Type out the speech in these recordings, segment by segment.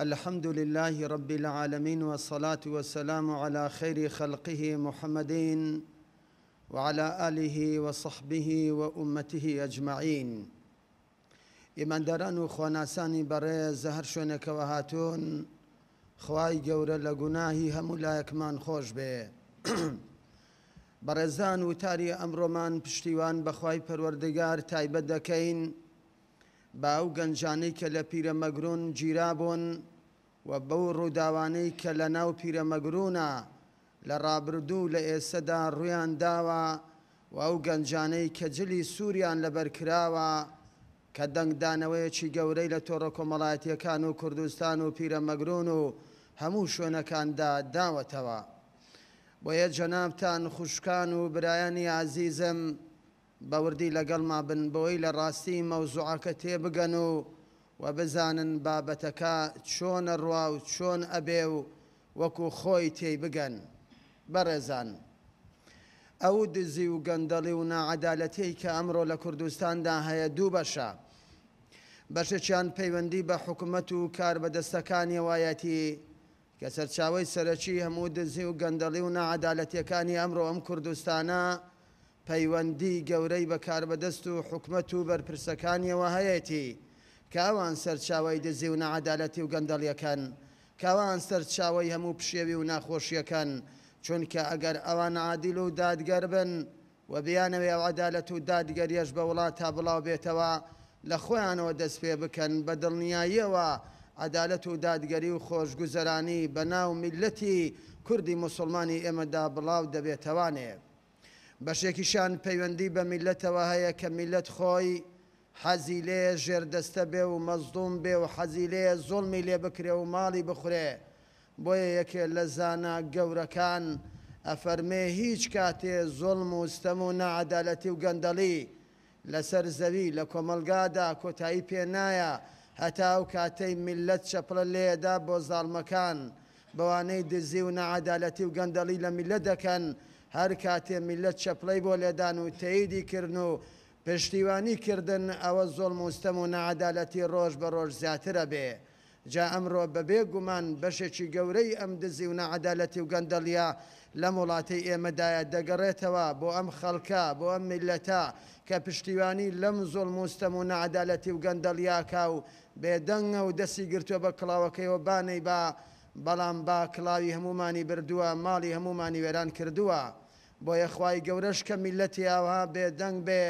الحمد لله رب العالمين والصلاة والسلام على خير خلقه محمد وعلى آله وصحبه وأمته أجمعين إمان و وخواناسان بەڕێزە زهر شونك هاتوون خواي گەورە لە هم لا يكمان خوش به برزان و أمرو من پشتیوان بخواي پروردگار تایبەت دكين باو گەنجانەی کە لە پیرەمەگرون گیرابوون و بەو ڕووداوانەی کە لە ناو پیرەمەگرونە لە ڕابردوو لە ئێسەدا ڕویان داوە و ئەو گەنجانەی کە جلی سووریان لەبەرکراوە کە دەنگدانەوەیەکی گەورەی لە تۆڕە کۆمەڵایەتیەکان و کوردستان و پیرەمەگرون و هەموو شوێنەکاندا داوەتەوە. بۆیە جەنابتان خوشکان و برایانی عزیزم، باوردی لەگەڵما بن بۆی لە ڕاستی مەوزوعەکە تێبگەن و و بزانن بابەتەکە چۆنە ڕوا و چۆن ئەبێ و وەکو خۆی تێی بگەن بەڕێزان. ئەو دزی و گەندەڵی و نەعادالەتی کە ئەمڕۆ لە کوردستاندا هەیە دوو بەشە. بەشەچیان پەیوەندی بە حکوومەت و کار بەدەستەکانی وایەتی کە سەرچاوی سەرەکی هەموو دزی و گەندەڵی و نەعادالەتیەکانی ئەمڕۆ ئەم کوردستانە پەیوەندی گەورەی بەکار بەدەست و حکومت و بەرپرسەکانیەوە هەیەتی کاوان سەرچاوی دزی و نەعادالەتی و گەندەڵیەکەن کاوان سەرچاوی هەموو پشێوی و ناخۆشیەکەن چونکە ئەگەر ئەوان عادیل و دادگەر بن و بیانەوەی ئەو عدالەت و دادگەریەش بە وڵات تا بڵاو بێتەوە لە خۆیانەوە دەست پێ بکەن بە دڵنیاییەوە عدالەت و دادگەری و خۆشگوزەرانی بە ناو میلەتی کوردی مسلمانی ئێمەدا بڵاو دەبێتەوانێت. بەشێکیشان پەیوەندی بە میلەتەوە هەیە کە میلەت خۆی حەزی لێ ژێردەستە بێ و مەزدوم بێ و حەزی لێ زۆڵمی لێ بکرێ و ماڵی بخورێ بۆیە یەکێ لە زانا گەورەکان ئەفەرمێ هیچ کاتێ زۆڵم و ستەم و نەعادالەتی و گەندەڵی لەسەر زەوی لە کۆمەلگادا کۆتایی پێ نایە هەتا و کاتەی میلەت چەپڵە لێدا بۆ زاڵمەکان بەوانەی دزی و نەعادالەتی و گەندەڵی لە میلە دەکەن هەر کاتێ میلەت چەپلەی بۆ لێدان و تەیدی کردن و پشتیوانی کردن ئەوە زۆڵ مستەم و نەعادالەتی ڕۆژ بە ڕۆژ زیاترە بێ. جا ئەمڕۆ بەبێ گومان بەشێکی گەورەی ئەم دزی و نەعادالەتی و گەندەڵیا لە وڵاتی ئێمەدایە دەگەڕێتەوە بۆ ئەم خەڵکە بۆ ئەم میلەتە کە پشتیوانی لەم زۆڵ مستەم و نەعادالەتی و گەندەڵیاکە و بێدەنگە و دەسی گرتووە بە کڵاوەکەیەوە بانەی بە، بەڵام با کلاوی هەمومانی بردووە ماڵی هەمومانی وێران کردووە بۆ یەخوای گەورەش کە میلەتی ئاوها بێدەنگ بێ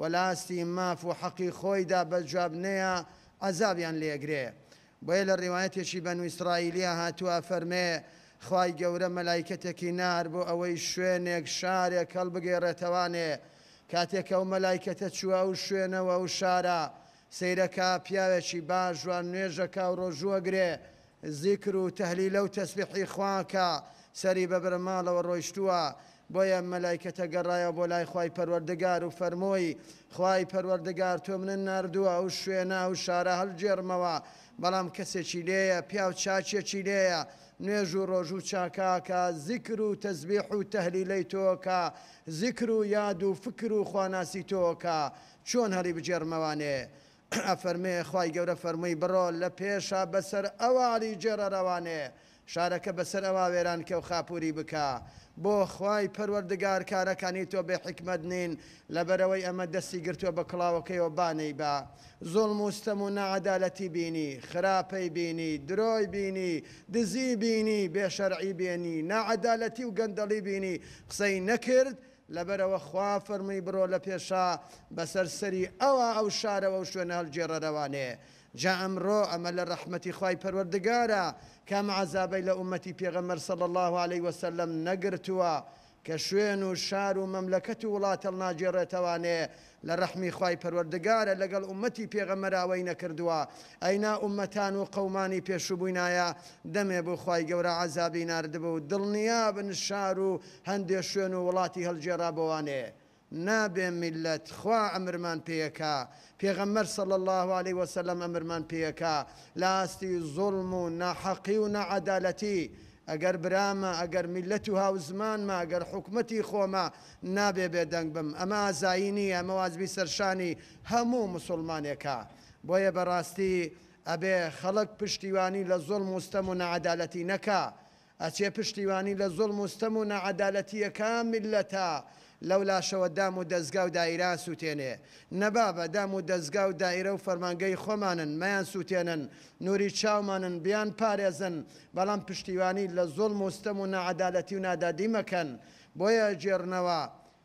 وەلاستی ماف و حەقی خۆیدا بەجوابنەیە عذابیان لێگرێ بۆیە لە ڕیواەتێکی بەن و ئیسرائیلیا هاتووە فەرمێ خی گەورە مەلایکەتێکی نار بۆ ئەوەی شوێنێک شارێک هەڵ بگێڕێتەوانێ کاتێک ئەو مەلایکەتە چووە و شوێنەوە و شارە سەیرەکە پیاوێکی باش جوان نوێژەکە و ڕۆژوەگرێ زیکر و تەهلی لەو تەسبیحی خواکە سەری بەبرە ماڵەوە ڕۆیشتووە بۆیە مەلایکەتە گەڕایە بۆ لای خی پەروەردەگار و فەرمۆی خی پەروەردەگار تۆ منن نردووە ئەو شوێنە و شارە هەڵجێرمەوە بەڵام کەسێکی لێیە پیا و چاچێکی لێیە نوێژ و ڕۆژ و چاکاکە زیکر و تەزبیح و تەهلی لی تۆکە زیکر و یاد و فکر و خواناسی تۆکە چۆن هەری بجێرمەوانێ. ئەفەرمێ خی گەورە فەرمووی بڕۆ لە پێشە بەسەر ئەواری جێرە ڕەوانەیە شارەکە بەسەر ئەوا وێران کە و خاپوری بکە بۆ خی پەروەردگار کارەکانی تۆ بێ حکمت نین لەبەرەوەی ئەمە دەستی گرتووە بە کڵاوەکەیەوە بانەی بە زۆڵ موستەم و نەعادالەتی بینی خراپەی بینی درۆی بینی دزی بینی بێشەرعی بینی نەعادالەتی و گەندەڵی بینی قسەی نەکرد، لەبەرەوە خوا فەرمی بڕۆ لە پێشا بەسەر سەری ئەوە ئەو شارەوە و شوێنە هەڵجێڕەرەوانێ. جا ئەمڕۆ ئەمە لە ڕەحمەتی خی پەروەردگارە کام عذابەی لە عومەتی پێغەمەر سەڵ الله عليه وسلم نەگرتووە. کە شوێن و شار و مەملەکەت و وڵاتە ناجێڕێتەوانێ لە ڕەحمی خی پەروەردگارە لەگەڵ عومەتی پێغەمەراوەی نەکردووە ئەینا عومەتان و قەمانی پێشوبووینایە دەمێ بۆ خی گەورە عذابی نردبوو دڵنیا بن شار و هەندێ شوێن و وڵاتی هەڵجێرا بوانێ. نابێ میلەت خوا ئەمرمان پێەکە پێغەمەر سەڵ الله عليه وسلم ئەمرمان پێەکە لاستی زۆڵم و ناحەقی و نەعادالەتی ئەگەر برامە ئەگەر میلەت و هاوزمانمە ئەگەر حکومەتی خۆمە نابێ بێدەنگ بم ئەمە ئازاییی ئەمە وازبی سەرشانی هەموو مسلمانێکە بۆیە بەڕاستی ئەبێ خەڵک پشتیوانی لە زۆڵ مستەم و نەعادالەتی نەکە ئەچێ پشتیوانی لە زۆڵ مستەم و نەعادالەتیەکە میلەتە لەو لاشەوە دام و دەستگا و دایرا سووتێنێ نەبا بە دام و دەستگا و دایرە و فەرمانگەی خۆمانن مەیان سووتێنن نوری چاومانن بیان پارێزن بەڵام پشتیوانی لە زۆڵ مستەم و نەعادالەتی و نادادی مەکەن بۆیە جێرنەوە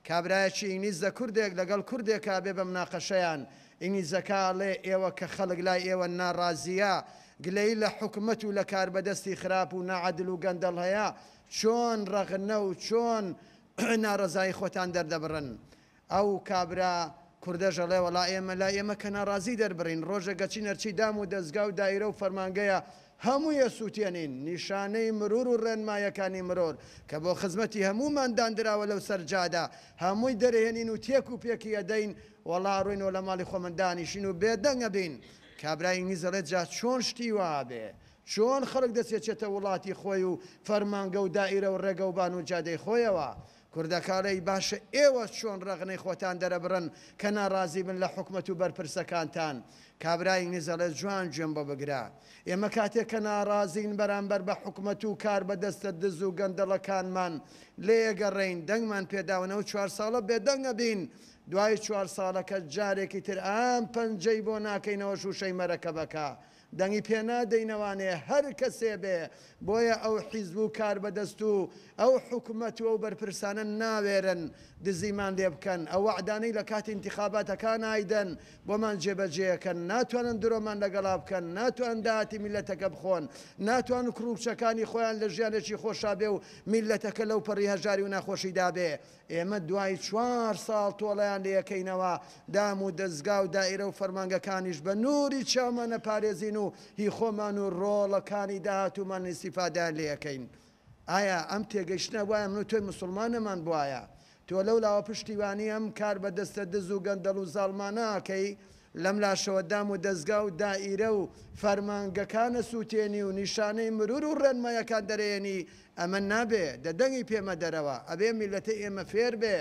کابراایکی ئینگلیزدە کوردێک لەگەڵ کوردێکا بێ بە مناقەشەیان ئینگلیزەکە لێ ئێوە کە خەڵک لای ئێوە ناڕازیە گلەی لە حکومت و لە کاربەدەستی خراپ و نەعادل و گەندەڵ هەیە چۆن ڕەغنە و چۆن ناڕزای خۆتان دەردەبڕن ئەو کابرا کوردەژەڵێ وڵا ئێمە لا ئێمە کە ناڕازی دەربڕین ڕۆژە گەچی نەرچی دام و دەستگا و دایرە و فەرمانگەیە هەموویە سووتێنین نیشانەی مرور و ڕێنمایەکانی مرۆر کە بۆ خزمەتی هەموماندان درراوە لەو سەررجادا هەمووی دەرهێنین و تێک و پێکی ئەدەین وەڵا ڕوینەوە لە ماڵی خۆمەندانیشین و بێدەنگە بین کابراینی زەڵێت جا چۆن شتی وا بێ. چۆن خەڵک دەسێتێتە وڵاتی خۆی و فەرمانگە و دائرە و ڕێگە و بان و جادەی خۆیەوە. کوردەکارەی باشە ئێوە چۆن ڕغنەی خۆتان دەرەبرن کە ناڕازی بن لە حکومت و بەرپرسەکانتان کابرای نزە لە جوان گوێن بە بگرا ئێمە کاتێک کە ناڕازین بەرامبەر بە حکومت و کار بەدەستە دز و گەندەڵەکانمان لێگەڕین دەنگمان پێداونەوە چوار ساڵە بێدەنگە بین دوای چوار ساڵەکە جارێکی تر ئام پەنجەی بۆ ناکەینەوە شوشەی مەرەکە بەکە. دەنگی پێنادەینەوانێ هەر کەسێ بێ بۆیە ئەو حیزب و کار بەدەست و ئەو حکوومەت و ئەو بەرپرسانە ناوێرن دزیمان لێ بکەن ئەو عدانەی لە کاتی انتخاباتەکان ئایدەن بۆمان جێبەجێەکەن ناتوانن درۆمان لەگەڵا بکەن ناتوان داهاتی میلەتەکە بخۆن ناتوان کروپچەکانی خۆیان لە ژیانێکی خۆشا بێ و میلەتەکە لەو پەڕی هەژاری و ناخۆشی دابێ ئێمە دوای چوار ساڵ تۆڵیان لە یەکەینەوە دام و دەستگا و دائرە و فەرمانگەکانیش بە نوری چامانە پارێزین و و هی خۆمان و ڕۆڵەکانی داهاتومان ئیسیفادا لەکەین ئایا ئەم تێگەشتە وایە من تۆی مسلمانەمان بواە تۆ لەو لاوە پشتیوانی ئەم کار بە دەستە دز و گەندەڵ و زاڵمانەکەی لەم لاشەوەدام و دەستگا و دائیرە و فەرمانگەکانە سووتێنی و نیشانەی مرور و ڕێنمایەکان دەرێنی ئەمە نابێ دەدەنگی پێمە دەرەوە ئەبێ میلەتە ئێمە فێر بێ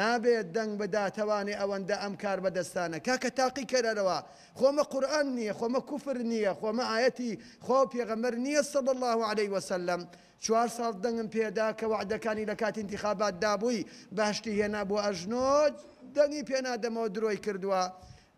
نابێت دەنگ بدا توانێ ئەوەندە ئەم کار بەدەستانە کاکە تاقی کەرەرەوە خۆمە قورآن نییە خۆمە کوفر نییە خۆمە ئاەتی خۆ پێغەمەر نییە سەد الله عليه وسلم چوار ساڵ دەنگم پێدا کە وعدەکانی لە کات انتخابات دابووی باشتی هێنا بۆ ئەژنۆ دەنگی پێنادەمەوە درۆی کردووە.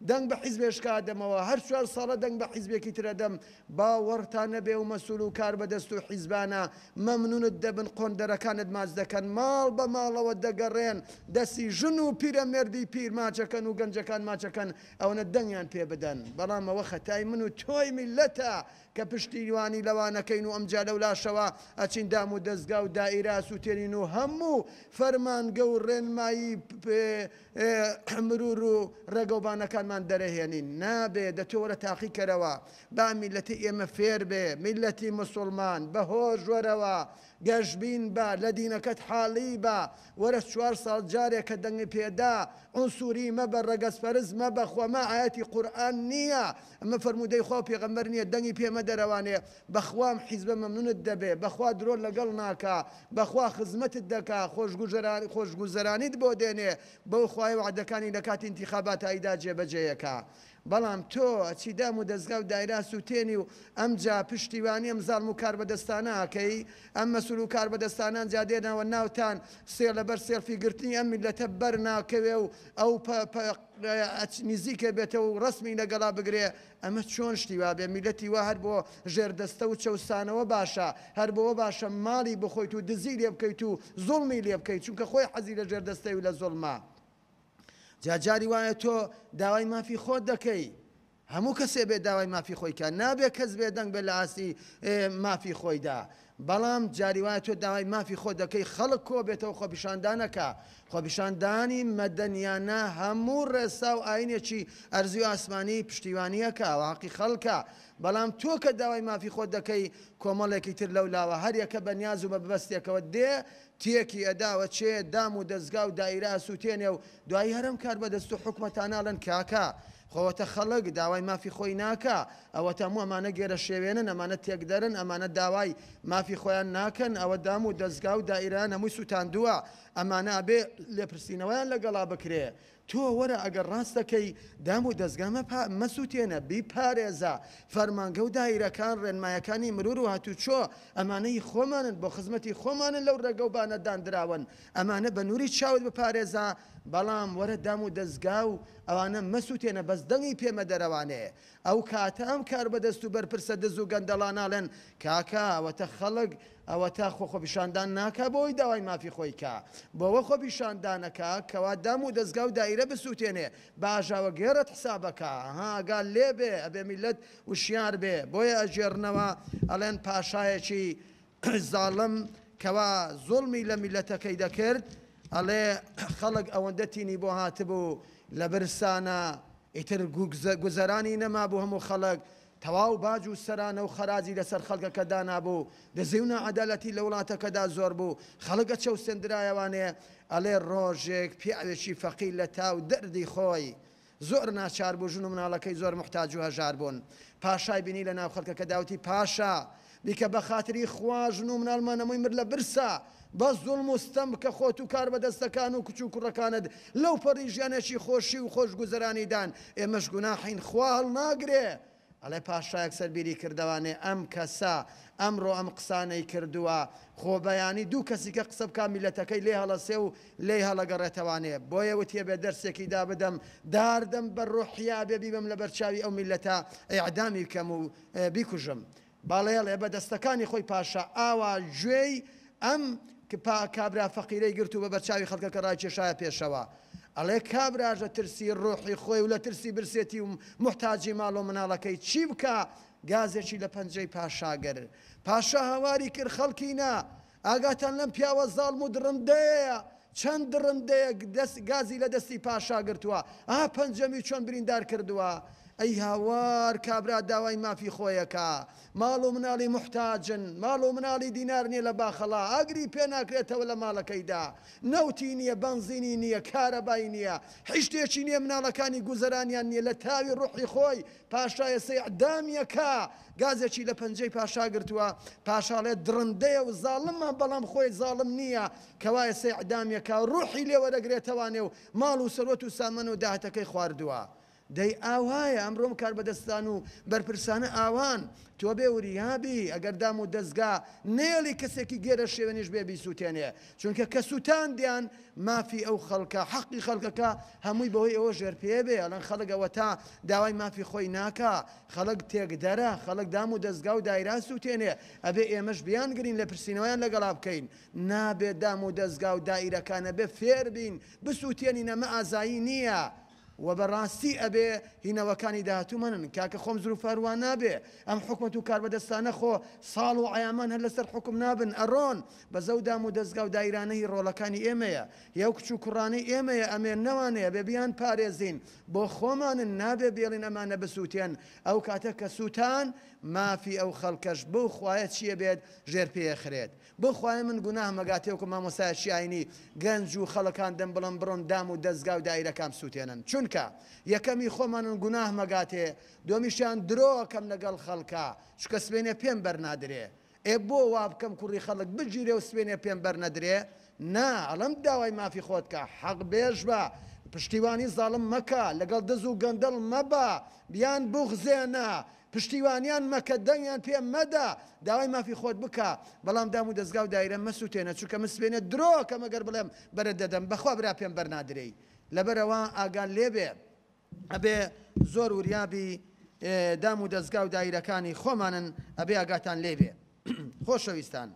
دەنگ بە حیزبێشکا دەمەوە هەر چوار ساڵە دەنگ بە حیزبێکی ترە دەم باوەڕتانە بێ و مەسول و کار بەدەست و حیزبانە مەمنونت دەبن قۆندەرەکانت ماچ دەکەن ماڵ بە ماڵەوە دەگەڕێن دەستی ژن و پیرە مردی پیر ماچەکەن و گەنجەکان ماچەکەن ئەوەنە دەنگیان پێ بدەن بەڵام ئەوە خەتای من و تۆی میلەتە کە پشتیوانی لەوانەکەین و ئەمجا لە لاشەوە ئەچین دام و دەستگا و دائیراس و تێنین و هەموو فەرمانگە و ڕێنمایی مرور و ڕێگەوبانەکانمان خۆمان دەرەهێنین نابێ دەتۆوەرە تاقیکەرەوە با میلەتی ئێمە فێر بێ میلەتی مسلمان بەهۆ ژۆرەوە گەشببین بە لە دینەکەت حاڵی بە وەرە چوار ساڵ جارێک کە دەنگی پێدا ئەو سووری مەبە ڕەگەسپەرز مەبە خۆمە ئاەتی قورآن نییە ئەمە فرەرمودەی خۆ پێغەمبەر نییە دەنگی پێمە دەرەوانێ بەخوام حیزبە مەمنونت دەبێ بەخوا درۆن لەگەڵ ناکە بەخوا خزمەتت دەکا خۆشگوزەرانیت بۆ دێنێ بەو خوای وعدەکانی لە کاتی انتخابات ئایدا جێبەجێیەکە بەڵام تۆ ئەچی دام و دەستگا و دایرا سووتێنی و ئەم جا پشتیوانی ئەم زارم و کار بەدەستانە ئاکەی ئەم مەسول و کار بەدەستانان جادێنەوە ناوتان سێ لەبەر سێلفی گرتنی ئەم میلەتە بەر ناکەوێ و ئەو نزیکە بێتەوە و ڕستمی لەگەڵا بگرێ ئەمە چۆن شتی وا بێ میلەتی وا هەر بۆ ژێردەستە و چەسانەوە باشە هەر بۆەوە باشە ماڵی بخۆیت و دزی لێ بکەیت و زۆڵمی لێ بکەیت چونکە خۆی حەزی لە ژێردەستەی و لە زۆڵما. جاجاری وایە تۆ داوای مافی خۆت دەکەی هەموو کەسێ بێ داوای مافی خۆیکە نابێ کەس بێ دەنگ بێ لە ئاسی مافی خۆیدا بەڵام جاریوایە تۆ داوای مافی خۆ دەکەی خەڵک کۆ بێتەوە خۆپیشاندانەکە خۆپیشاندانی مەدەنیانە هەموو ڕێسا و ئاینێکی ئەرزی و ئاسمانی پشتیوانیەکە واقی خەڵکە بەڵام تۆ کە داوای مافی خۆ دەکەی کۆمەڵێکی تر لەو لاوە هەریەکە بە نیاز و بە بەستێکەوە دێ تێکی ئەداوە چێ دام و دەستگا و دایرا سووتێنێ و دوایی هەرم کار بەدەست و حکومەتاناڵن کاکە. خۆتە خەڵک داوای مافی خۆی ناکە ئەوە تامو ئەمانە گێرە شێوێنن ئەمانە تێکدەرن ئەمانە داوای مافی خۆیان ناکەن ئەوە دام و دەستگا و دائیران هەمووی سووتاندووە ئەمانە ئابێ لێپرسینەوەیان لەگەڵا بکرێ تۆ وەرە ئەگەر ڕاستەکەی دام و دەستگامە مەسووتێنە بیپارێزە فەرمانگە و دایرەکان ڕێنمایەکانی مرور و هاتوچۆ ئەمانەی خۆمانن بۆ خزمەتی خۆمانن لەو ڕێگەوبانە دانراون ئەمانە بە نووری چاوت بپارێزە بەڵام وەرە دام و دەستگا و ئەوانە مەسووتێنە بەس دەنگی پێمە دەرەوانەیە ئەو کاتە ئەم کار بەدەست و بەرپرسە دەز و گەندەڵاناڵێن کاکەوەتە خەڵک ئەوە تا خۆخۆپیشاندان ناکە بۆی داوای مافی خۆیکە بۆەوە خۆپیشاندانەکە کەوا دام و دەستگا و دایرە بسووتێنێ باژاوە گێرت حسابەکە هاگال لێبێ ئەبێ میلت وشیار بێ بۆیە ئەژێرنەوە ئەڵێن پاشایەکی زاڵم کەوا زۆڵمی لە میلەتەکەی دەکرد ئەڵێ خەڵک ئەوەندە تینی بۆ هاتبوو. لە برسانە ئیتر گوزەرانی نەما بوو هەموو خەڵک تەواو باج و سەرانە و خەراجی لەسەر خەڵکەکە دانابوو دەزیونە عدالەتی لە وڵاتەکەدا زۆر بوو خەڵکە چە سندرایەوانێ ئەلێ ڕۆژێک پیاوێکی فەقی لە تاو دەردی خۆی. زۆر ناچار بوو ژون و مناڵەکەی زۆر محتاج و هەژار بوون پاشای بینی لە ناو خەڵکەکە داوتی پاشا بیکە بە خااتری خواژن و منالمانەمەی مر لە برسا بە زوڵم وستەم بکە خۆت و کار بە دەستەکان و کچ و کوڕەکانت لەو پەڕیژیانێکی خۆشی و خۆش گوزرانیدان ئێمەش گوناحین خواڵ ناگرێ. ئەڵێ پاشایەک سەربیری کردوانێ ئەم کەسا ئەمڕۆ ئەم قسانەی کردووە خۆبەیانی دوو کەسی کە قسە بک میلەتەکەی لێ هەڵەسێ و لێ هەڵەگەڕێتەوانێ بۆیە وتیە بێ دەرسێکی دا بدەم داردەم بە ڕۆحیا بێبی بم لە بەرچاوی ئەو میلەتە ئەعدامی بکەم و بیکوژم. باڵێڵ ئێ بە دەستەکانی خۆی پاشا ئاوا گوێی ئەم کپا کابرا فەقیرەی گرت و بە بەرچاوی خەڵکە کە ڕایکێشایە پێشەوە. ئەڵێ کابراژە ترسی ڕۆحی خۆی و لە ترسی برسێتی و محتاجی ماڵۆ مناڵەکەی چی بکە گازێکی لە پەنجەی پاشاگەر. پاشا هەواری کرد خەڵکی نا، ئاگاتان لەم پیاوە زاڵم و درڕندەیە. چەند درڕندەیە گازی لە دەستی پاشا گرتووە، ئا پەنجەمی چۆن بریندار کردووە. ئەی هاوار کابرا داوای مافی خۆیەکە ماڵ و مناڵی محتاجن ماڵ و مناڵی دینار نیە لە باخەڵا ئاگری پێ ناکرێتەوە لە ماڵەکەیدا نەوتی نییە بنزینی نییە کارەبای نییە هیچشتێکی نییە مناڵەکانی گوزرانیان نییە لە تاوی ڕوحی خۆی پاشایە سەعدامیەکە گازێکی لە پەنجەی پاشا گرتووە پاشاڵێ درندەیە و زاڵممان بەڵام خۆی زاڵم نییە کەوایە سەعدامیەکە ڕوحی لێوەدەگرێتەوانێ و ماڵ و سەرۆت و سامن و داهاتەکەی خواردووە. دەی ئاوایە ئەمڕۆم کار بەدەستان و بەرپرسانە ئاوان تۆ بێ وریابی ئەگەر دام و دەستگا نێڵی کەسێکی گێرە شێوێنیش بێبی سووتێنێ چونکە کە سووتان دیان مافی ئەو خەڵکە حەقی خەڵکەکە هەمووی بەهۆی ئەوە ژێر پێ بێ ئەلەن خەڵکەوە تا داوای مافی خۆی ناکە خەڵک تێکدەرە خەڵک دام و دەستگا و دایرا سووتێنێ ئەبێ ئێمەش بیان گرین لە پرسینەوەیان لەگەڵا بکەین نابێت دام و دەستگا و دایرەکانە بێ فێر بین بسووتێنینە مە ئازایی نییە. و بەڕاستی ئەبێ هینەوەکانی داهاتوومەن کاکە خۆم زر و فاروان نابێ ئەم حکومت و کاربەدەستانە خۆ ساڵ و ئایامان هەر لەسەر حکم نابن ئەڕۆن بە زەودام و دەستگا و دایرانەی ڕۆڵەکانی ئێمەیە یو کچ و کوڕانی ئێمەیە ئەمێ نەوانەیە بێ بیان پارێزین بۆ خۆمانن نابێ بێڵین ئەمانە بسووتێن ئەو کاتە کە سووتان مافی ئەو خەڵکەش بۆ خوایە چییە بێت ژێر پێخرێت بخوای من گوناه مەگاتێوکو مامۆسایشیینی گەنج و خەڵەکان دەم بڵم بڕۆن دام و دەستگا و دایرەکان سووتێنن چونکە یەکەمی خۆمانن گوناه مەگاتێ دۆمیشیان درۆکەم لەگەڵ خەڵکە چکە سبێنێ پێم بەرنادرێ ئێ بۆ وا بکەم کوڕی خەڵک بگیرێ و سبێنێ پێم بەرنەدرێ نا ئەڵم داوای مافی خۆتکە حەق بێژ بە پشتیوانی زاڵم مەکە لەگەڵ دز و گەندەڵ مەبە بیان بوخزێنە پشتیوانیان مەکە دەنگیان پێ مەدا داوای مافی خۆت بکە بەڵام دام و دەستگا و دایرە مەسووتێنە چووکە مسبێنە درۆکە مەگەر بڵێم بەرە دەدەم بەخوا برا پێم بەرنادرەی لەبەرەوە ئاگان لێبێ ئەبێ زۆر وریابی دام و دەستگا و دایرەکانی خۆمانن ئەبێ ئاگاتان لێبێ خۆشەویستان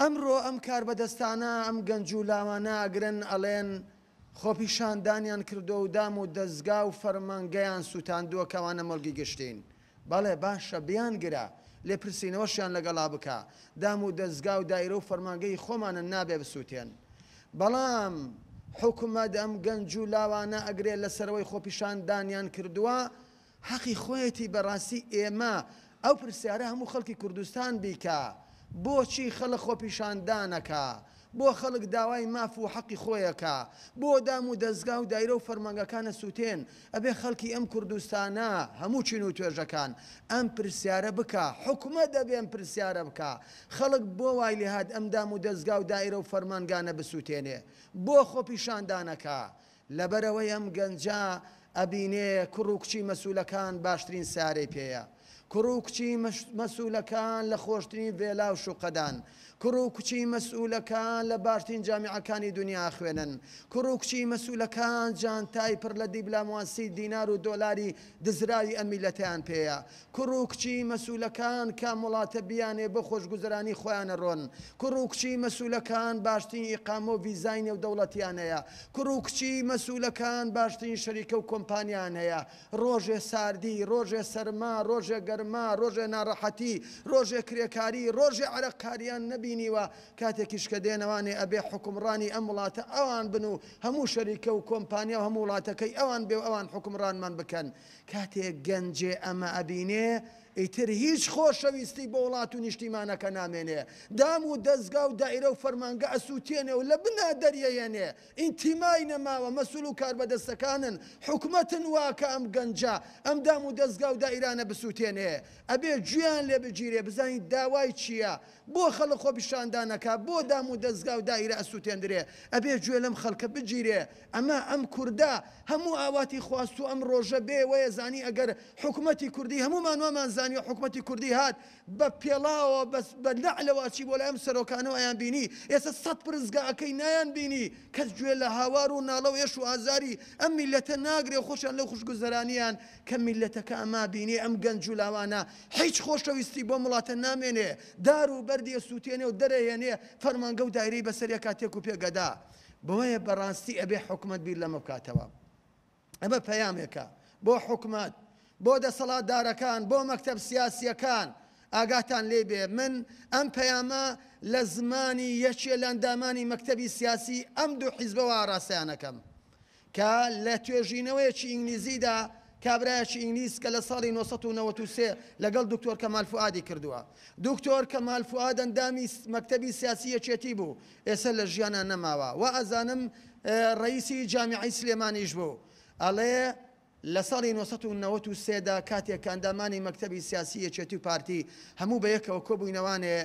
ئەمڕۆ ئەم کار بەدەستانە ئەم گەنج و لاوانەگرن ئەڵێن خۆپی شاندانیان کردو و دام و دەستگا و فەرمانگەیان سووتاندووە کەوانە مەلگی گشتین بەڵێ باشە بیان گرە لێ پرسیینەوەشیان لەگەڵا بکە دام و دەستگا و دایرە و فەرمانگەی خۆمانە نابێ بسووتێن بەڵام حکومەت ئەم گەنج و لاوانە ئەگرێت لەسەرەوەی خۆپیشان دانیان کردووە حەقی خۆیەتی بەڕاستی ئێمە ئەو پرسیارە هەموو خەڵکی کوردستان بیکە بۆچی خەڵە خۆپیشان دانەکە بۆ خەڵک داوای ماف و حەقی خۆیەکە بۆ دام و دەستگا و دایرە و فەرمانگەکانە سووتێن ئەبێ خەڵکی ئەم کوردستانە هەموو چین و توێژەکان ئەم پرسیارە بکە حکومە دەبێن پرسیارە بکە خەڵک بۆ وای لێهات ئەم دام و دەستگا و دایرە و فەرمانگانە بسووتێنێ بۆ خۆپیشاندانەکە لەبەرەوەی ئەم گەنج ئەبینێ کوڕ و کچی مەسوولەکان باشترین سارەی پێەیە. کوڕ و کچی مەسوولەکان لە خۆشتنی ڤێلا و شوقەدان کوڕ و کچی مەسوولەکان لە باشترین جامیعەکانی دنیا خوێنن کوڕ و کچی مەسوولەکان جانتای پڕ لە دیبلامواسی دینار و دۆلاری دزراوی ئەمیلەتیان پێەیە کوڕ و کچی مەسوولەکان کام وڵاتە بیانێ بە خۆشگوزرانی خۆیانە ڕۆن کوڕ و کچی مەسوولەکان باشترین ئیقام و ویزای نێو دەوڵەتیان هەیە کوڕ و کچی مەسوولەکان باشترین شەریکە و کۆمپانیان هەیە ڕۆژێ ساردی ڕۆژێ سەرما ڕۆژێ گەرم سەرما ڕۆژێ ناڕەحەتی ڕۆژێ کرێکاری ڕۆژێ عرەقکاریان نبینیوە کاتێکیش کە دێنەوانێ ئەبێ حکومڕانی ئەم وڵاتە ئەوان بن و هەموو شەریکە و کۆمپانیا و هەموو وڵاتەکەی ئەوان بێ ئەوان حکومڕانمان بکەن کاتێک گەنجێ ئەمە ئەبینێ ئیتر هیچ خۆشەویستی بۆ وڵات و نیشتیمانەکە نامێنێ دام و دەستگا و دایرە و فەرمانگە ئەسووتێنێ و لە بنا دەریەیەنێ ئینتیمای نەماوە مەسول و کار بەدەستەکانن حکومەتن واکە ئەم گەنجا ئەم دام و دەستگا و دایرانە بسووتێنێ ئەبێ گویان لێ بگیرێ بزانین داوای چییە بۆ خەڵک خۆپیشاندانەکە بۆ دام و دەستگا و دایرە ئەسووتێندرێ ئەبێ گوێ لەم خەڵکە بگیرێ ئەمە ئەم کووردا هەموو ئاواتی خواست و ئەم ڕۆژە بێ وەیە زانی ئەگەر حکوومەتتی کوردی هەمومان ومان زان کوردستانی و حکوومەتتی کوردی هات بە پێڵاوە بەس بە نەعلەواچی بۆ لایم سەرۆکانەوە ئەیان بینی ئێستا سەد پرزگاکەی نایان بینی کەس گوێ لە هاوار و ناڵە و ێش و ئازاری ئەم میلەتە ناگرێ خۆشیان لەو خوشگوزەرانیان کە میلەتەکە ئەما بینی ئەم گەنج و لاوانە هیچ خۆشەویستی بۆ مڵاتە نامێنێ دار و بەردی سووتێنێ و دەرەێنێ فەرمانگە و دایری بەسەریە کاتێک و پێگەدا بۆیە بەڕاستی ئەبێ حکومت بیر لەمە بکاتەوە ئەمە پەیامێکە بۆ حکومت بۆ دەسەڵاتدارەکان بۆ مەکتب سیاسیەکان ئاگاتان لێ بێ من ئەم پەیامە لە زمانی یەکێ لەندامانی مەکتبی سیاسی ئەم دوو حیزبەوە ئاراسیانەکەم کە لە توێژینەوەیەکی ئینگلیزیدا کابراایکی ئینگلیس کە لە ساڵی 1993 لەگەڵ دکتۆر کەمالفعادی کردووە. دکتۆر کەمالفعاد ئەندامی مەکتبی سیاسی یەکێتی بوو ئێستا لە ژیانە نەماوە و ئەزانم ڕئیسی جامیعی سلێمانیش بوو. ئەڵێ لە ساڵی 1993 دا کاتێک کاندامانی مەکتتەبی سیاسی یەکێتی و پارتی هەموو بە یەکەوە کۆبووینەوانێ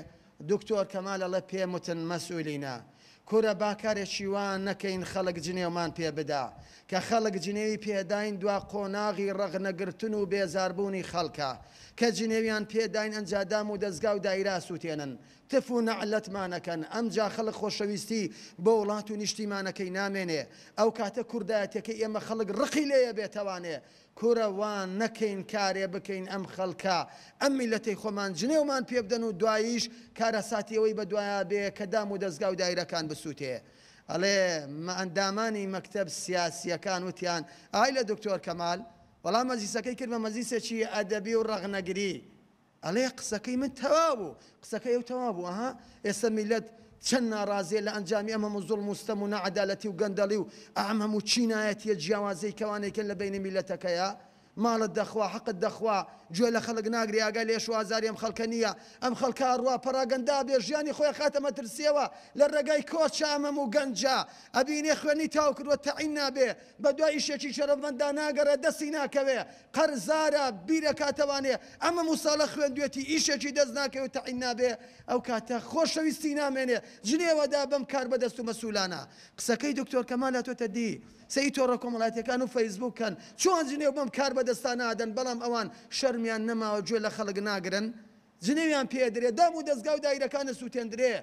دکتۆر کەمال لەڵە پێ متن مەسوولینە. کورە باکارێکی وان نەکەین خەڵک جنێومان پێ بدا کە خەڵک جنێوی پێداین دوا قۆناغی ڕەغنەگرتن و بێزاربوونی خەڵکە کە جنێویان پێداین ئەنجادام و دەستگا و دایرا سووتێنن تف و نەعلەتمانەکەن ئەمجا خەڵک خۆشەویستی بۆ وڵات و نیشتیمانەکەی نامێنێ ئەو کاتە کوردایەتەکە ئێمە خەڵک ڕقی لێە بێتەوانێ کوورەوان نەکەین کارێ بکەین ئەم خەڵکە ئەم میلەتی خۆمان جنێومان پێ بدەن و دواییش کارە ساتیەوەی بە دوایە بێ کە دام و دەستگا و دایرەکان بسووتێ. ئەڵێ ئەندامانی مەکتب سیاسیەکان وتیان ئای لە دکتۆر کەمال وەڵام مەزیسەکەی کرد بە مەزیسێکی ئەدەبی و ڕەغنەگری. ئەڵێ قسەکەی من تەوا بوو قسەکەی ئەو تەوا بوو ئەها ئێستا میلەت چەند ناڕازێ لە ئەنجامی ئەمە مزول مستەم و نەعادالەتی و گەندەڵی و ئەم هەموو چینایەتیە جیاوازەی ماڵت دەخوا حقت دەخوا گوێ لە خەڵک ناگری ئاگا لێش و ئازاری ئەم خەڵکە نییە ئەم خەڵکارڕوا پەراگەندا بێ ژیانی خۆی خاتەمە ترسیەوە لە ڕێگای کۆچ ئەمەم و گەنجا ئەبینێ خوێنی تاو کردوە تەعین نابێ بە دوای شێکی شەرەمەندا ناگەڕە دەستی ناکەوێ قەرزارە بیرە کاتەوانێ ئەمە موساڵە خوێن دوێتی ئیشێکی دەست ناکەوێت تەعین نابێ ئەو کاتە خۆشەویستی نامێنێ جنێوەدا بەم کار بەدەست و مەسوولانە قسەکەی دکتۆر کەمالاتۆتە دی. سی تۆڕە کۆمەڵاتیەکان و فەیسبووکەن چۆن جنێو بم کار بەدەستان نادەن بەڵام ئەوان شەرمیان نەماوە گوێ لە خەڵک ناگرن جنێویان پێدرێ دام و دەستگا و دایرەکانە سووتێندرێ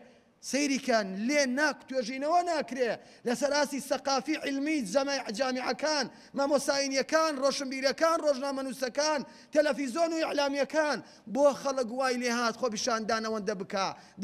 سەیریکەن لێ ناک توێژینەوە ناکرێ لە سەراسی سەقافی علمی جەمای عجامیعەکان مەمۆساینیەکان ڕۆشنبیرەکان ڕۆژنامەنووسەکان تەلەفیزۆن و ئەعلامیەکان بۆ خەڵک وای لێ هات خۆ پیشاندانەوەندە بک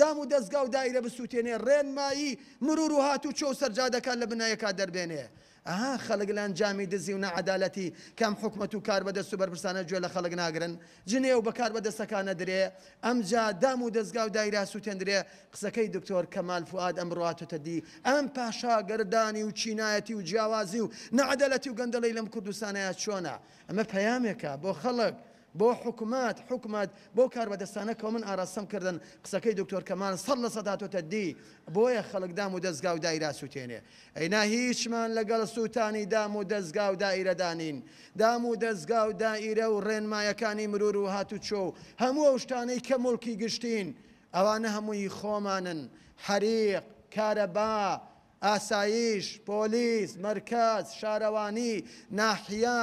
دام و دەستگا و دایرە بسووتێنێ ڕێنمایی مرور و هات و چۆ سەرجادەکان لە بنایەکە دەربێنێ ئەها خەلگلان جامی دزی و نەعادالەتی کام حکومت و کار بەدەست و بەرپرسانە گوێ لە خەڵک ناگرن جنێ و بەکار بەدەستەکانە درێ ئەم جا دام و دەستگا و دایرا سووتێندرێ قسەکەی دکتۆر کەمال فعاد ئەم ڕاتتە دی ئەم پاشا گردانی و چینایەتی و جیاوازی و نەعادەتی و گەندەڵی لەم کوردستانەیە چۆنا ئەمە پەیامێکە بۆ خەڵک بۆ حکوومەت حکوومەت بۆ کاربەدەستانە کۆ من ئاراستەم کردن قسەکەی دکتۆر کەمان سەر لە سەداتۆتە دی بۆیە خەڵکدام و دەستگا و دایرا سووتێنێ ئەینا هیچمان لەگەڵ سووتانی دام و دەستگا و دائیرەدانین دام و دەستگا و دائیرە و ڕێنمایەکانی مرور و هاتو چۆ هەموو ئەو شتانەی کە مڵکی گشتین ئەوانە هەمووی خۆمانن حەریق کارەبا ئاسایش پۆلیس مرکز شارەوانی ناحیا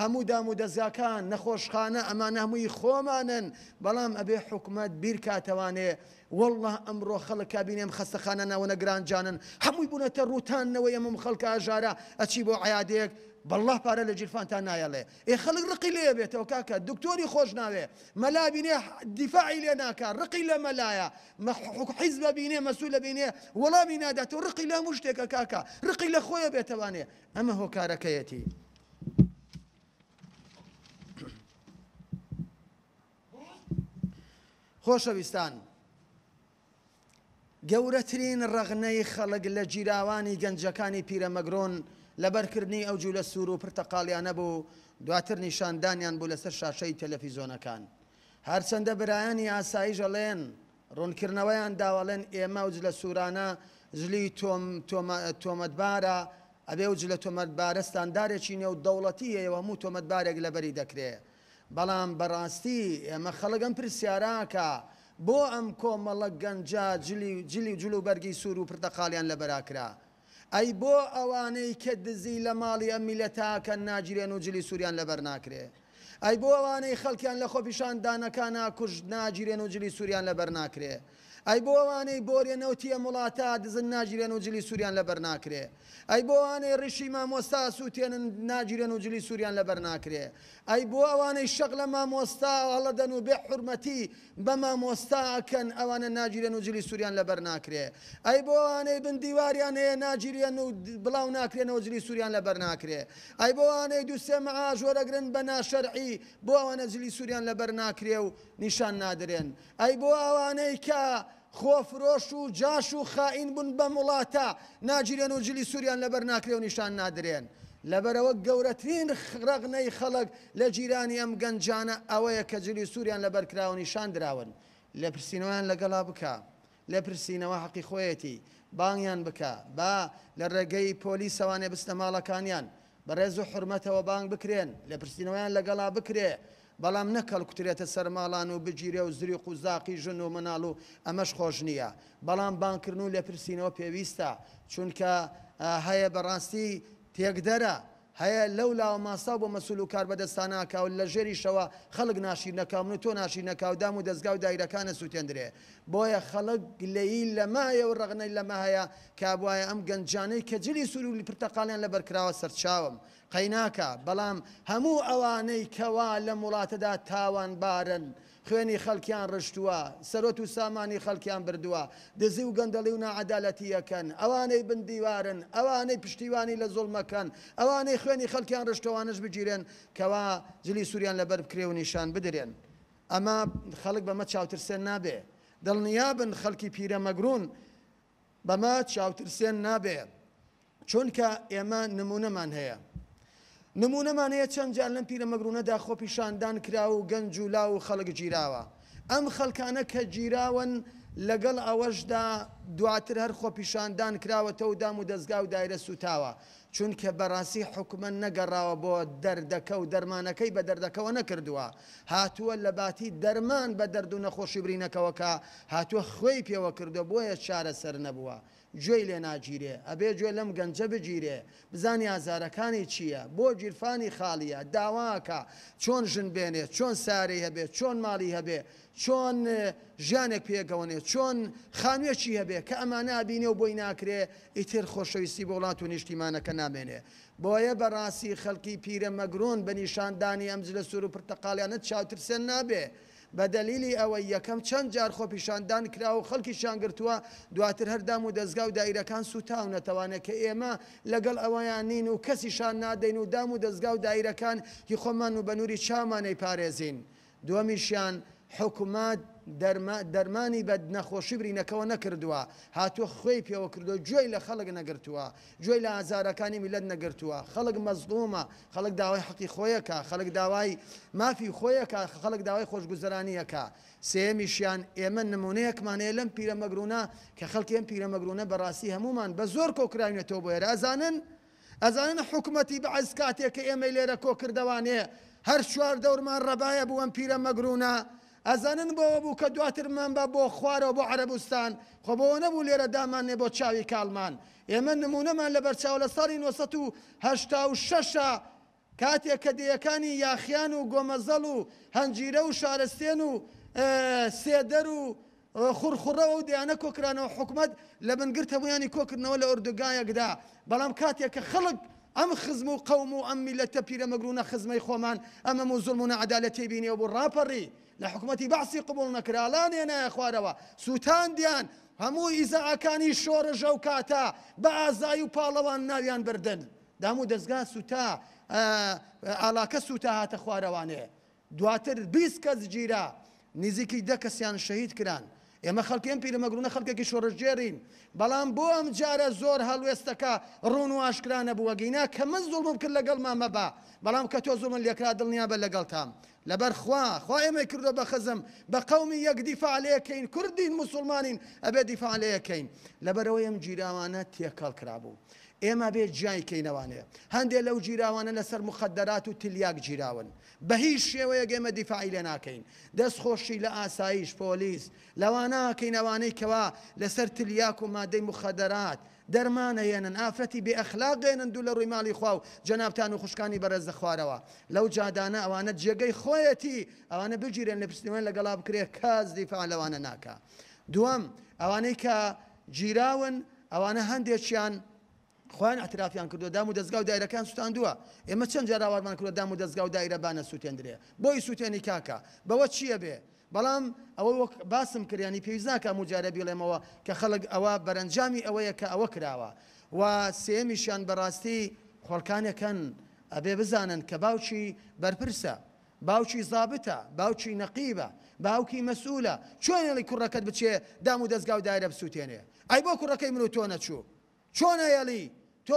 هەموو دام و دەزگاکان نەخۆشخانە ئەمان هەمووی خۆمانن بەڵام ئەبێ حکوومەت بیرکاتەوانێ والله ئەمڕۆ خەڵک کابینێم خەستەخانە ناوەنە گرانجانن هەمووی بوونەتە ڕوتانەوەی ئەمم خەڵکە ئاژارە ئەچی بۆ عیادێک بەله پارە لە جیرفانتان نایەڵێ ئێ خەڵک ڕقی لێ بێتەوە کاکە دکتۆری خۆش ناوێ مەلابینێ دیفاعی لێ ناکە ڕقی لە مەلایە حیز ببینێ مەسوول لە بینێ وەڵامی نادات و ڕقی لە مشتێکە کاکە ڕقی لە خۆیە بێتەوانێ ئەمە هۆکارەکەیەتی. خۆشەویستان گەورەترین ڕەغنەی خەڵک لە جیراوانی گەنجەکانی پیرەمەگرۆن لەبەرکردنی ئەو جوولە سوور و پرتەقالیانە بوو دواتر نیشاندانیان بوو لەسەر شاشەی تەلەفیزۆنەکان هەرچەندە برایانی ئاساییژەڵێن ڕوونکردنەوەیان داوەڵێن ئێمە و لە سوورانە ژلی تۆمەتبارە ئەبێ و لە تۆمەتبارەستاندارێکی نێو دەوڵەتی هەیە هەموو تۆمەتبارێک لەبەری دەکرێت بەڵام بەڕاستی ئێمە خەڵگەم پرسیاراکە بۆ ئەم کۆمەڵە گەنجا جلی و جلو بەرگی سوور و پرتەقالیان لە بەراکرا. ئەی بۆ ئەوانەی کە دزی لە ماڵی ئەمیلە تاکە ناگیرێن و جلی سووریان لەبەر ناکرێ. ئەی بۆ ئەوانەی خەڵکیان لە خۆپیشان دانەکە ناکوژ ناگیرێن و جلی سووریان لەبەر ناکرێ. ئەی بۆ ئەوانەی بۆرێنەوتیە وڵاتە دزن ناگیرێن و جلی سووریان لەبەر ناکرێ ئەی بۆ ئەوانەی ڕشی مامۆستا سووتێنن ناگیرێن و جلی سووریان لەبەر ناکرێ ئەی بۆ ئەوانەی شەق لە مامۆستا هەڵەدەن و بێ حرمەتی بە مامۆستاکەن ئەوانە ناگیرێن و جلی سووریان لەبەر ناکرێ ئەی بۆ ئەوانەی بندیواریان هەیە ناگیرێن و بڵاو ناکرێنەوە جلی سووریان لەبەر ناکرێ ئەی بۆ ئەوانەی دووسێ مەعژۆرەگرن بە ناشەرعی بۆ ئەوانە جلی سووریان لەبەر ناکرێ و نیشان نادرێن ئەی بۆ ئەوانەی کە خۆفرۆش و جاش و خائین بوون بەم وڵاتە ناگیرێن و جلی سووریان لەبەر ناکرێ و نیشان نادرێن. لەبەرەوە گەورەترین ڕەغنەی خەڵک لە جیرانی ئەم گەنجانە ئەوەیە کە جلی سووریان لەبەر کراوە نیشان درراون لە پرسینەوەیان لەگەڵا بکە لە پرسینەوە حەقی خۆیەتی بانگیان بکە با لە ڕێگەی پۆلی سەوانێ بستە ماڵەکانیان بە ڕێز و حرمەتەوە بانگ بکرێن لە پرسینەوەیان لەگەڵا بکرێ بەڵام نەکەڵ کوترێتە سەرماڵان و بگیرێ و زریق و زاقی ژن و مناڵ و ئەمەش خۆش نییە بەڵام بانکردن و لەپرسینەوە پێویستە چونکە هەیە بەڕاستی تێکدەرە هەیە لەو لاوە ماسا بۆ مەسول و کار بەدەستانناکە و لە ژێری شەوە خەڵک ناشیرنەکەم و تۆ ناشیرنەکەودام و دەستگا و دایرەکانە سووتێندرێ بۆیە خەڵک لەی لەمایە و ڕغنەی لەمە هەیە کابواایە ئەم گەنجانەی کە جلی سورولی پرتەقالیان لە بەرکراوە سەرچاوم قەیناکە بەڵام هەموو ئەوانەی کەوا لە وڵاتەدا تاوان بارن. خوێنی خەڵکیان ڕشتووە سەرۆت و سامانی خەڵکیان بردووە دزی و گەندەڵی و نعادالەتیەکەن ئەوانەی بندیوارن ئەوانەی پشتیوانی لە زڵمەکەن ئەوانەی خوێنی خەڵکیان ڕشتوانش بگیرێن کەوا جلی سووریان لەبەر بکرێ و نیشان بدرێن ئەمە خەڵک بەمە چاوترسێن نابێ دڵنیابن خەڵکی پیرە مەگرون بەمە چاوترسێن نابێ چونکە ئێمە نمونەمان هەیە نمونەمانەیە چەند جار لەم پیرە مەگرونەدا خۆپی شاندان کرا و گەنج و لا و خەڵک گیراوە ئەم خەلکانە کە گیراون لەگەڵ ئەوەشدا دواتر هەر خۆپیشاندان کراوەتەوە دام و دەستگا و دایرە سوتاوە چونکە بەڕاستی حکومە نەگەڕاوە بۆ دەردەکە و دەرمانەکەی بە دەردەکەەوە نەکردووە هاتووە لە باتی دەرمان بە دەرد و نەخۆشی برینەکەەوەکە هاتووە خۆی پێوە کردو بۆیە چارە سەر نەبووە گوێی لێ ناگیرێ ئەبێ گوێ لەم گەنجە بگیرێ بزانی ئازارەکانی چییە بۆ گیرفانی خاڵیە داواکە چۆن ژن بێنێ چۆن ساری هەبێ چۆن ماڵی هەبێ چۆن ژیانێک پێگەونێ چۆن خانوێکی هەبێ کە ئەمان نبینێ و بۆی ناکرێ ئیتر خۆشەویستی بۆ وڵات و نیشتیمانەکە نامێنێ بۆیە بەڕاستی خەڵکی پیرە مەگرۆن بە نیشاندانی ئەمز لە سوور و پرتەقالیانە چاوترسێن نابێ. بە دەلیلی ئەوەی یەکەم چەند جار خۆپیشاندان کرا و خەڵکی شانگرتووە دواتر هەردام و دەستگا و دایرەکان سوتاو نەتەوانە کە ئێمە لەگەڵ ئەوەیان نین و کەسیشان نادەین و دام و دەستگا و دایرەکان هی خۆمان و بەنووری چامانەی پارێزین دووەمیشیان حکومات دەرمانی بە نەخۆشی برینەکەەوە نەکردووە هاتووە خۆی پێوە کردو جوێی لە خەڵک نەگرتووە جوێی لە ئازارەکانی میلەت نەگرتووە خەڵک مەزلومە خەڵک داوای حەقی خۆیەکە خەڵک داوای مافی خۆیەکە خەڵک داوای خۆشگوزرانیەکە سێمیشیان ئێمە نمونەیەکمانەیە لەم پیرەمەگرونە کە خەڵکی ئەم پیرەمەگرونە بەڕاستی هەمومان بە زۆر کۆکراینێتەوە بۆ ئێرازانن ئەزانن حکوومەتی بە ئەسکاتێک کە ئێمە لێرە کۆکردوانێ هەر چوار دەورمان ڕەبایە بووەم پیرە مەگرونە ئەزانن بۆەوە بوو کە دواترمان بە بۆ خوارەوە بۆ عربستان خۆ بۆ نەبوو لێرە دامانێ بۆ چاوی کالمان ئێمە نمونەمان لە بەرچاو لە ساڵی 1960 کاتێک کە دیەکانی یاخیان و گۆمەزەڵ و هەنجیرە و شارستێن و سێدەر و خوڕخڕەوە و دیانە کۆکرانەوە حکومت لە بنگرتە بویانی کۆکردنەوە لە ئۆردگایەکدا بەڵام کاتێک کە خەڵک ئەم خزم و قەوم و ئەم میلەتە پیرەمەگرونە خزمەی خۆمان ئەمە و زلمونە عدالەتی بینێ بۆ ڕاپەڕی لە حکوومەتی باسی قبول نەکرالانێنە خوارەوە سووتاندیان هەموو ئیزعەکانی شۆڕژە و کاتە بە ئازایی و پاڵەوان ناویان بردن دامو دەستگا سوتا ئالاکە سوتا هاتە خوارەوانێ دواتر 20 کەس گیرا نزیکی دە کەسیان شەهید کران ئێمە خەڵکیم پیرمەگرونە خەڵکێکی شۆڕژێرین بەڵام بۆ ئەم جارە زۆر هەلوێستەکە ڕوون و ئاشکرانە بووەگەینا کە من زوڵم کرد لەگەڵ مامە بە بەڵام کە تۆ زومن لێکرا دڵنیا بە لەگەڵ تام لەبەر خوا خوا ئێمە کردو بە خەزم بە قەومی یەک دیفاعلەکەین کوردین مسلمانین ئەبێ دیفاعلەکەین لەبەرەوەی ئەم جیراوانە تێکەڵ کرابوو. ئێمە بێ جیایکەینەوانەیە هەندێک لەو جیراوانە لەسەر مخەدەرات و تلیاک جیراون بە هیچ شێوەیە گێمە دیفاعی لە ناکەین دەستخۆشی لە ئاسایش پۆلیس لەوانە کەینەوانەی کەوا لەسەر تلیاک و مادەی مخەدەرات دەرمانەێنن ئافرەتی بێ ئەخلاقێنن دوو لە ڕووی ماڵی خوا و جەنابان و خوشکانی بەرەزدە خوارەوە لەو جادانە ئەوانە جێگەی خۆیەتی ئەوانە بگیرێن لە پرسنەوەی لەگەڵا بکرێ کاس دیفا لەوانە ناکە دووەم ئەوانەی کە جیراون ئەوانە هەندێکیان خوان ئەترافیان کردو دام و دەستگا و دایرەکان سووتاندووە ئێمە چەند جاراوارمان کردو دام و دەستگا و دایرەبانە سووتێندرێ بۆی سووتێنی کاکە بەوە چییە بێ بەڵام ئەوە وەک باسم کریانی پێویست ناکە مجارە بڵێمەوە کە خەڵک ئەوە بەرەنجامی ئەوەیە کە ئەوە کراوە و سێمیشیان بەڕاستی خۆڵکانەکەن ئەبێ بزانن کە باوچی بەرپرسە باوکی زابتە باوکی نەقیبە باوکی مەسوولە چۆنێڵی کوڕەکەت بچێ دام و دەستگا و دایرە بسووتێنێ ئەی بۆ کوڕەکەی من و تۆ نەچوو چۆنە یەڵی تۆ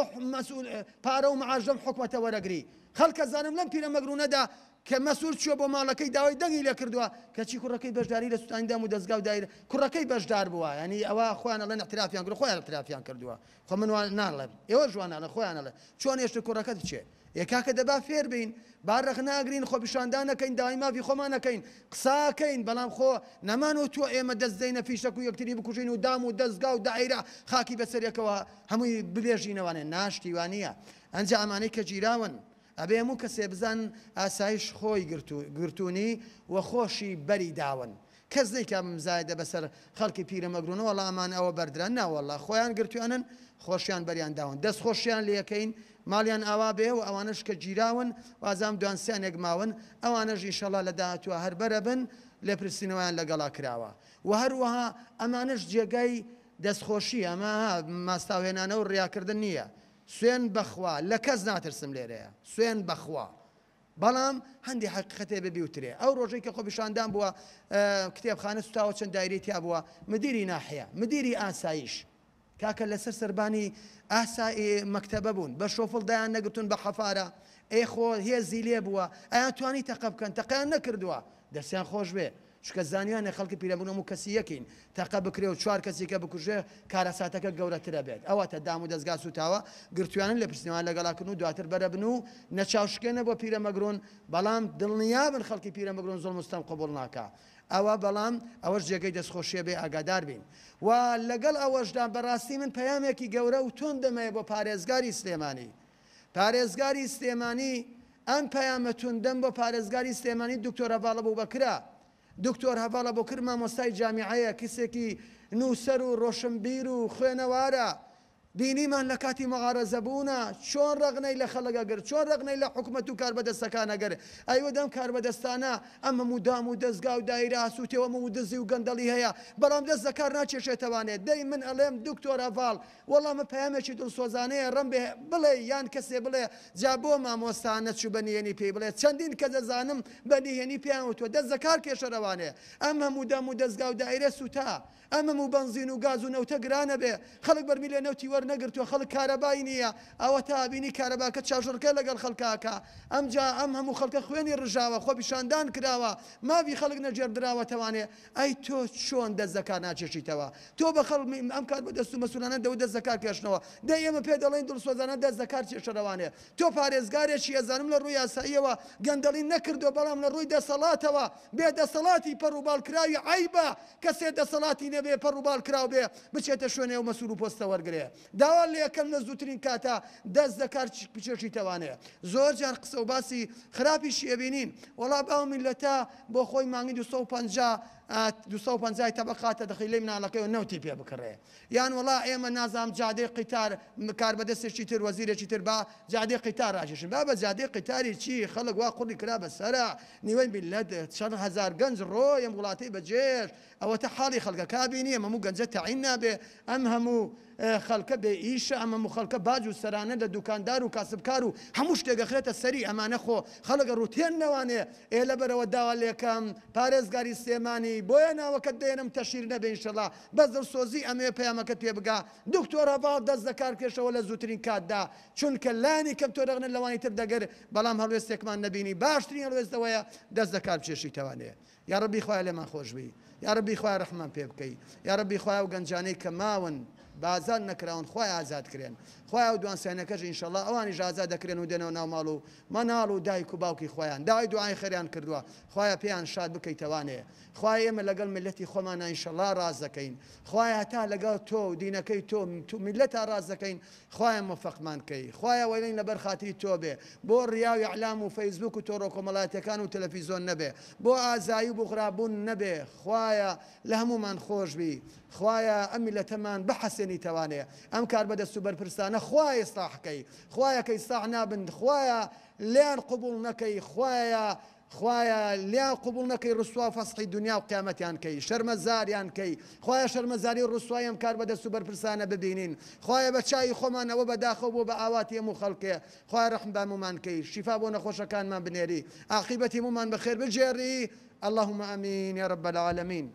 پارە و معژەم حکومەتە وەرەگری خەڵکە زانم لەم پیرە مەگرونەدا کە مەسوور چوە بۆ ماڵەکەی داوای دەنگی لە کردووە کەچی کوڕەکەی بەشداری لە سوتانیدا و دەستگا و دایر کوڕەکەی بەشدار بووە ینی ئەوە خۆیانە لە نەخترافیان گر خۆیان ترافیان کردووە خۆ منوان ناڵێ ئێوە جوانانە خۆیانە لە چۆن هێشتا کوڕەکەت بچێ یەکاکە دەبا فێر بین بارەخ ناگرین خۆ پیشاندانەکەین دایماوی خۆمانەکەین قساکەین بەڵام خۆ نەمان و تۆ ئێمە دەستدەینە فیشەک و یەکتری بکوژین و دام و دەستگا و داعیرا خاکی بەسەرێکەوە هەمووی ببێژینەوانێ ناشتیوانە ئەنج ئامانەی کە جیراون. ئەبێ هەموو کەسێ بزان ئاسایش خۆی گرتوونی وە خۆشی بەری داون. کەس دیکە مزایدە بەسەر خەڵکی پیرەمەگرونەوە لامان ئەوە بەردران ناوەله خۆیان گرتوانن خۆشیان بەریان داون دەست خۆشیان لەکەین ماڵیان ئاوا بێ و ئەوانش کە گیراون وازام دوانسیانێک ماون ئەوانەش ئیشەڵا لە داهاتوە هەربەرە بن لە پرسینەوەیان لەگەڵا کراوە و هەروەها ئەمانش جێگای دەستخۆشی ئەمە ماستاوێنانە و ڕیاکردن نییە. سوێن بەخوا لە کەس ناترسم لێرەیە سوێن بەخوا بەڵام هەندی حقیقەتێ ببیوترێ ئەو ڕۆژەی کە خۆبیشاندان بووە کتێبخانە سوتاوە چەند دایرێتیا بووە مدیری ناحەیە مدیری ئاساییش کاکە لەسەر سربانی ئاسایی مەکتتەبە بوون بە شۆفڵ دایان نەگرتون بە حەفارە ئێخۆ هێزی لێ بووە ئایا توانی تەقە بکەن تەقیان نەکردووە دەستیان خۆش بێ چکە زانیانە خەڵکی پیرەبوون و کەسی یەکین تەقە بکرێ و چوار کەسیکە بکوژێ کارەساتەکە گەورەترە بێت ئەوەتە دام و دەستگا سوتاوە گرتویانن لە پرسنەوە لەگەڵاکن و دواتر بەرەبن و نەچاوشکێنە بۆ پیرەمەگرۆن بەڵام دڵنیابن خەڵکی پیرەمەگرۆن زۆڵ مستەم قبول ناکە. ئەوە بەڵام ئەوەش جێگەی دەستخۆشیە بێ ئاگادار بین و لەگەڵ ئەوەشدا بەڕاستی من پەیامێکی گەورە و تون دەمەیە بۆ پارێزگاری سلێمانی پارێزگاری سلێمانی ئەم پەیامەتون دەم بۆ پارێزگاری سلێمانی دکتۆرە باڵە بوو بەکرا دکتۆر هەڤڵە بۆ کرد مامۆستای جامیعەیە کەسێکی نووسەر و ڕۆشنبیر و خوێنەوارە بینیمان لە کاتی مەغارەزەبوونا چۆن ڕغنەی لە خەڵگەگر چۆن ڕغنەی لە حکومت و کاربەدەستەکانەگەر ئەیوە دەم کاربەدەستانە ئەمە مودام و دەستگا و دایرا سووتێەوە مە و دزی و گەندەڵی هەیە بەڵام دەست دەکار ناچێشێتوانێت دەی من ئەڵێم دکتۆرە ڤال وەڵامە پامێکی دڵسۆزانەیە ڕم بڵێ یان کەسێ بڵێ جا بۆ مامۆستانە چوو بەنیێنی پێی بڵێ چەندین کە دەزانم بەنیێنی پیان وتوە دەست دەکار کێشەرەوانێ ئەم هەمودام و دەستگا و دایرە سوتا ئەمەم و بنزین و گاز و نەوتە گرانە بێ خەڵک بەرمیلێ نەوتی وەرە وەرنەگرتووە خەڵک کارەبای نییە ئەوە تابینی کارەباکە چاژڕکە لەگەڵ خەڵکاکە ئەمجا ئەم هەموو خەڵکە خوێنی ڕژاوە خۆ پیشاندان کراوە ماوی خەڵک نەجێردراوە توانێ ئەی تۆ چۆن دەستەکە ناچێشیتەوە تۆ بە خەڵ ئەم کار بە دەست و مەسولانە دەو دەستەکار کێشنەوە دە ئێمە پێ دەڵێن درسۆزانە دەستەکار چێشەوانێ تۆ پارێزگارێکی ئەزانم لە ڕووی یاساییەوە گەندەلی نەکردو بەڵام لە ڕووی دەسەڵاتەوە بێ دەسەڵاتی پەروبالکراوی عیبە کەسێ دەسەڵاتی نەبێ پەروبالکرااو بێ بچێتە شوێنێ و مەسوول و پۆستە وەرگێ داوا لە یەکەم لە زووترین کاتە دەست دەکار بچێشی تەوانەیە زۆر جار قسە و باسی خراپیشی ئەبینین وڵا باومیلەتە بۆ خۆی مانگی 250 250 تەبقاتە دەخی لی مناڵەکەی و نوتی پێ بکڕێ یان وڵا ئێمە نازام جادەی قیتار کار بەدەستێکی تر وەزیرێکی تر با جادەی قیتار ڕژشن با بە جادەی قیتاری چی خەڵک وا قوڵی کرا بە سرە نیوەی بیلەت چەند هزار گەنج ڕۆیم وڵاتی بەجێش ئەوەتە حاڵی خەڵکە کابینی ئەمەموو گەنجە تەعین نابێ ئەم هەموو خەڵکە بێ ئیشە ئەمە و خەڵکە باج و سەرانە لە دوکاندار و کاسبکار و هەموو شتێگەخرێتە سەری ئەمانە خۆ خەڵگە ڕوتێن نەوانێ ئێ لەبەرەوە داوا لێکەم پارێزگاری سێمانی بۆیە ناوەکەت دێنم تەشیر نەبینشەڵا بەزر سۆزی ئەمێ پەیامەکە پێ بگا دکتۆرە باڵ دەست دەکار کێشەوە لە زووترین کاتدا چونکە لانی کەم تۆرەغنە لەوانی تر دەگەر بەڵام هەڵوێستێکمان نبینی باشترین هەڵوێستەوەیە دەست دەکار چێشی تەوانەیە یاربی خخوای لێمان خۆشببی یاربی خخوای ڕحمان پێ بکەی یاربی خخوای و گەنجانەی کە ماون. بازاد نەکراون خۆی ئازاد کرێن خۆی و دوانسیانەکەش ئینشله ئەوانی ژازا دەکرێن و دێنەوە ناوماڵ و مەناڵ و دایک و باوکی خۆیان داوای دوعای خەریان کردووە خخوایە پێیان شاد بکەیتوانێ خخوای ئێمە لەگەڵ ملەتی خۆمان ئینشله ڕاز دەکەین خخوایە هەتا لەگەڵ تۆ و دینەکەی تۆ تو میلەتە ڕاز دەکەین خخوایان مەفەقمانکەی خخوایە وەلین لەبەر خااتری تۆ بێ بۆ ڕیاوی علام و فەیسبوک و تۆڕۆ کۆمەڵاتەکان و تەلەفیزۆن نەبێ بۆ ئازایی و بخراببوون نەبێ خخوایە لە هەمومان خۆشببی خوایە ئەمی لە تەمان بەحەسێنی توانەیە ئەم کار بەدەست و بەرپرسانە خوایە ساحکەی خوایەکەی ساح نابن خوایە لیان قوبول نەکەی خوایە خوایە لیا قوبول نەکەی ڕسووا فەسقی دنیا و قیامەتیان کەی شەرمەزاریان کەی خخوایە شەرمەزاری ڕسوایم کار بەدەست و بەرپرسانە ببینین خخوایە بە چای خۆمانەوە بەداخە بۆ بە ئاواتی هەموو خەڵکێ خخوای ڕەحمبامومان کەی شیفا بۆ نەخۆشەکانمان بنێری عقیبەتی مومان بەخێر بجێڕی اللهم ئەمین یا رب العالمین